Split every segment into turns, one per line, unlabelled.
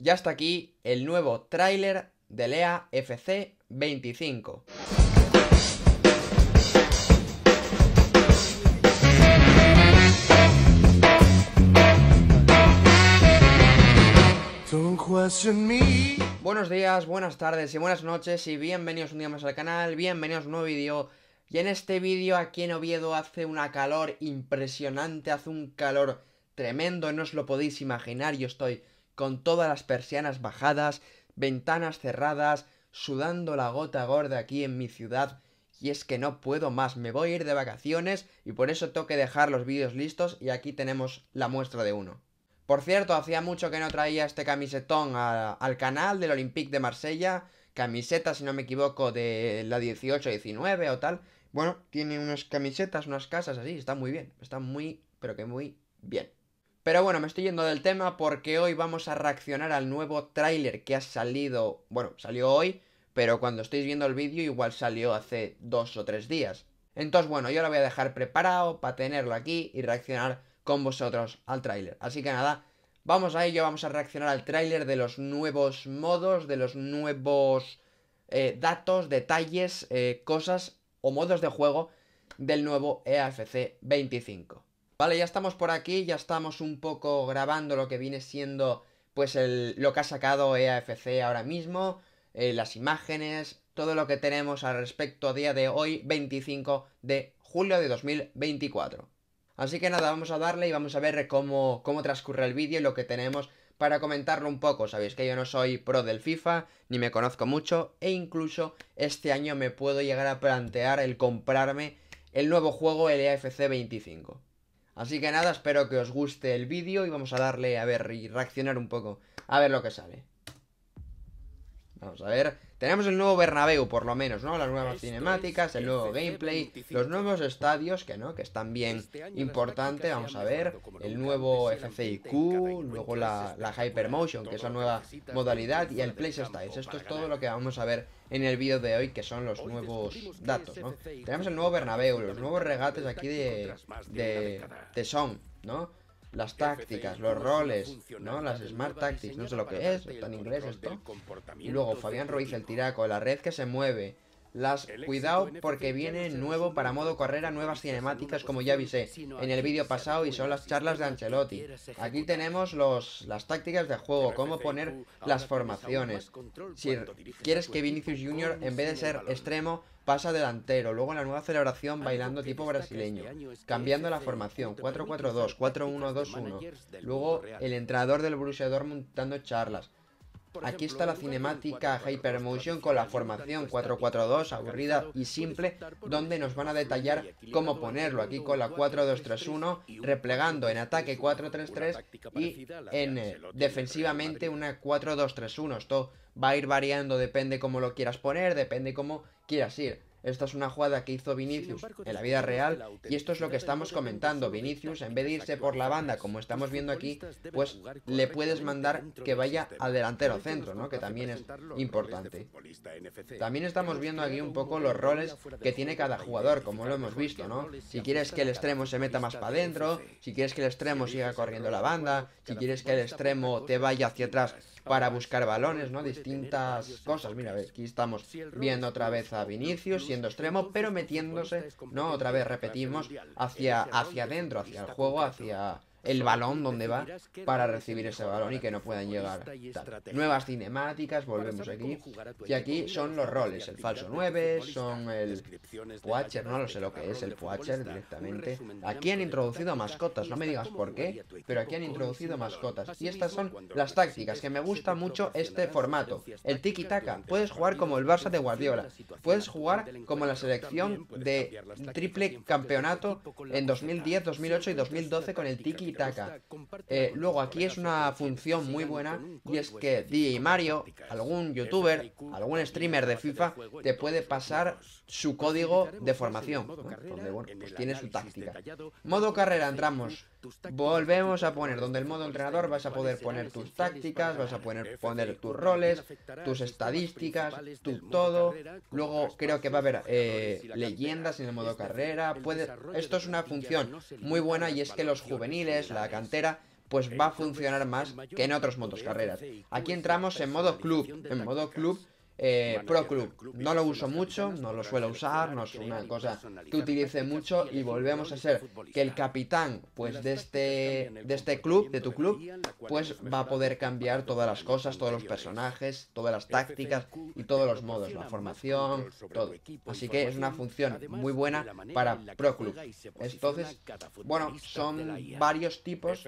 Ya está aquí el nuevo tráiler de LEA FC 25. Buenos días, buenas tardes y buenas noches y bienvenidos un día más al canal, bienvenidos a un nuevo vídeo y en este vídeo aquí en Oviedo hace una calor impresionante, hace un calor tremendo, no os lo podéis imaginar, yo estoy con todas las persianas bajadas, ventanas cerradas, sudando la gota gorda aquí en mi ciudad, y es que no puedo más, me voy a ir de vacaciones y por eso toque dejar los vídeos listos y aquí tenemos la muestra de uno. Por cierto, hacía mucho que no traía este camisetón al canal del Olympique de Marsella, camiseta si no me equivoco de la 18-19 o tal. Bueno, tiene unas camisetas, unas casas así, está muy bien, está muy, pero que muy bien. Pero bueno, me estoy yendo del tema porque hoy vamos a reaccionar al nuevo tráiler que ha salido, bueno, salió hoy, pero cuando estéis viendo el vídeo igual salió hace dos o tres días. Entonces bueno, yo lo voy a dejar preparado para tenerlo aquí y reaccionar con vosotros al tráiler. Así que nada, vamos a ello, vamos a reaccionar al tráiler de los nuevos modos, de los nuevos eh, datos, detalles, eh, cosas o modos de juego del nuevo EAFC 25. Vale, ya estamos por aquí, ya estamos un poco grabando lo que viene siendo pues lo que ha sacado EAFC ahora mismo, eh, las imágenes, todo lo que tenemos al respecto a día de hoy, 25 de julio de 2024. Así que nada, vamos a darle y vamos a ver cómo, cómo transcurre el vídeo y lo que tenemos para comentarlo un poco. Sabéis que yo no soy pro del FIFA, ni me conozco mucho, e incluso este año me puedo llegar a plantear el comprarme el nuevo juego, el EAFC 25. Así que nada, espero que os guste el vídeo y vamos a darle, a ver, y reaccionar un poco, a ver lo que sale. Vamos a ver. Tenemos el nuevo Bernabéu, por lo menos, ¿no? Las nuevas cinemáticas, el nuevo gameplay, los nuevos estadios, que no, que están bien este importante. Vamos a ver. El nuevo FCIQ, luego la, la Hypermotion, que es la nueva modalidad, y el Place Esto es todo lo que vamos a ver en el vídeo de hoy, que son los nuevos datos, ¿no? Tenemos el nuevo Bernabéu, los nuevos regates aquí de, de, de Song, ¿no? las tácticas, los roles, ¿no? Las Smart Tactics, no sé lo que es, está en inglés esto. Y luego Fabián Ruiz, el tiraco, la red que se mueve. Las cuidado porque viene nuevo para modo carrera, nuevas cinemáticas como ya avisé en el vídeo pasado y son las charlas de Ancelotti. Aquí tenemos los, las tácticas de juego, cómo poner las formaciones. Si quieres que Vinicius Jr. en vez de ser extremo pasa delantero, luego en la nueva celebración bailando tipo este brasileño, cambiando la formación, 4-4-2, 4-1-2-1, luego el entrenador del Borussia Dortmund dando charlas, Aquí está la cinemática Hypermotion con la formación 4-4-2 aburrida y simple donde nos van a detallar cómo ponerlo aquí con la 4-2-3-1 replegando en ataque 4-3-3 y en eh, defensivamente una 4-2-3-1. Esto va a ir variando, depende cómo lo quieras poner, depende cómo quieras ir. Esta es una jugada que hizo Vinicius en la vida real este y esto es lo que estamos comentando. Vinicius, en vez de irse por la banda, como estamos viendo aquí, pues le puedes mandar que vaya al delantero centro, ¿no? Que también es importante. También estamos viendo aquí un poco los roles que tiene cada jugador, como lo hemos visto, ¿no? Si quieres que el extremo se meta más para adentro, si quieres que el extremo siga corriendo la banda, si quieres que el extremo te vaya hacia atrás para buscar balones, ¿no? Distintas cosas. Mira, aquí estamos viendo otra vez a Vinicius siendo extremo, pero metiéndose, ¿no? Otra vez repetimos hacia hacia adentro, hacia el juego, hacia el balón donde va para recibir ese balón y que no puedan llegar. Nuevas cinemáticas, volvemos aquí. Y aquí son los roles, el falso 9, son el Watcher, no lo sé lo que es, el Watcher directamente. Aquí han introducido mascotas, no me digas por qué, pero aquí han introducido mascotas. Y estas son las tácticas, que me gusta mucho este formato. El tiki-taka, puedes jugar como el Barça de Guardiola, puedes jugar como la selección de triple campeonato en 2010, 2008 y 2012 con el tiki eh, luego aquí es una función muy buena y es que DJ Mario, algún youtuber, algún streamer de FIFA te puede pasar su código de formación, donde bueno, pues tiene su táctica. Modo carrera entramos Volvemos a poner donde el modo entrenador vas a poder poner tus tácticas, vas a poner, poner tus roles, tus estadísticas, tu todo. Luego creo que va a haber eh, leyendas en el modo carrera. Puede... Esto es una función muy buena y es que los juveniles, la cantera, pues va a funcionar más que en otros modos carreras. Aquí entramos en modo club. En modo club eh, Pro Club, no lo uso mucho, no lo suelo usar, no es una cosa que utilice mucho y volvemos a ser que el capitán pues este de este, de este club, de tu club, pues va a poder cambiar todas las cosas, todos los personajes, todas las tácticas y todos los modos, la formación, todo. Así que es una función muy buena para Pro Club. Entonces, bueno, son varios tipos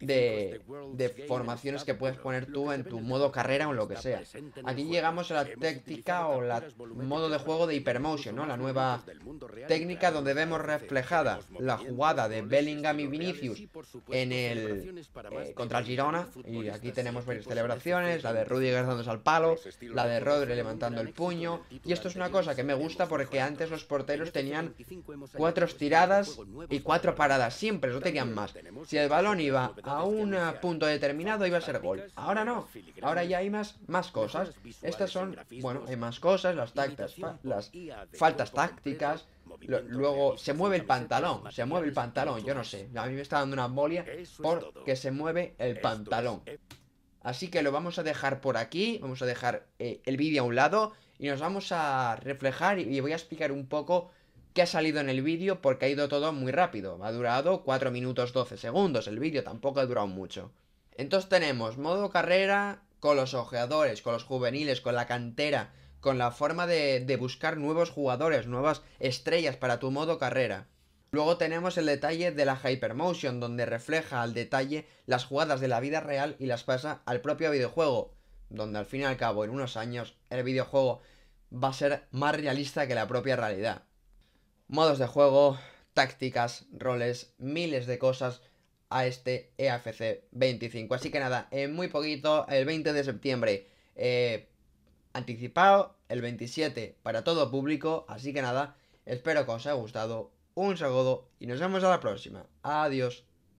de, este formaciones que puedes poner tú en tu modo carrera o en lo que sea. Aquí llegamos a la técnica o el modo de juego de Hypermotion, ¿no? La nueva técnica donde vemos reflejada la jugada de Bellingham y Vinicius en el eh, contra el Girona. Y aquí tenemos varias este celebraciones, la de Rudiger dándose al palo, la de Rodri levantando el puño. Y esto es una cosa que me gusta porque antes los porteros este tenían cuatro tiradas y cuatro paradas siempre, no tenían más. Si el balón iba a un punto determinado iba a ser gol. Ahora no, ahora ya hay más, más cosas. Estas son bueno, hay más cosas, las las faltas tácticas. Luego se mueve el pantalón, se mueve el pantalón, yo no sé. A mí me está dando una por porque se mueve el pantalón. Em- Así que lo vamos a dejar por aquí, vamos a dejar eh, el vídeo a un lado y nos vamos a reflejar y voy a explicar un poco qué ha salido en el vídeo porque ha ido todo muy rápido. Ha durado 4 minutos 12 segundos, el vídeo tampoco ha durado mucho. Entonces tenemos modo carrera, con los ojeadores, con los juveniles, con la cantera, con la forma de, buscar nuevos jugadores, nuevas estrellas para tu modo carrera. Luego tenemos el detalle de la Hypermotion, donde refleja al detalle las jugadas de la vida real y las pasa al propio videojuego, donde al fin y al cabo en unos años el videojuego va a ser más realista que la propia realidad. Modos de juego, tácticas, roles, miles de cosas a este EFC 25. Así que nada, en muy poquito, el 20 de septiembre eh, anticipado, el 27 para todo público. Así que nada, espero que os haya gustado. Un saludo y nos vemos a la próxima. Adiós.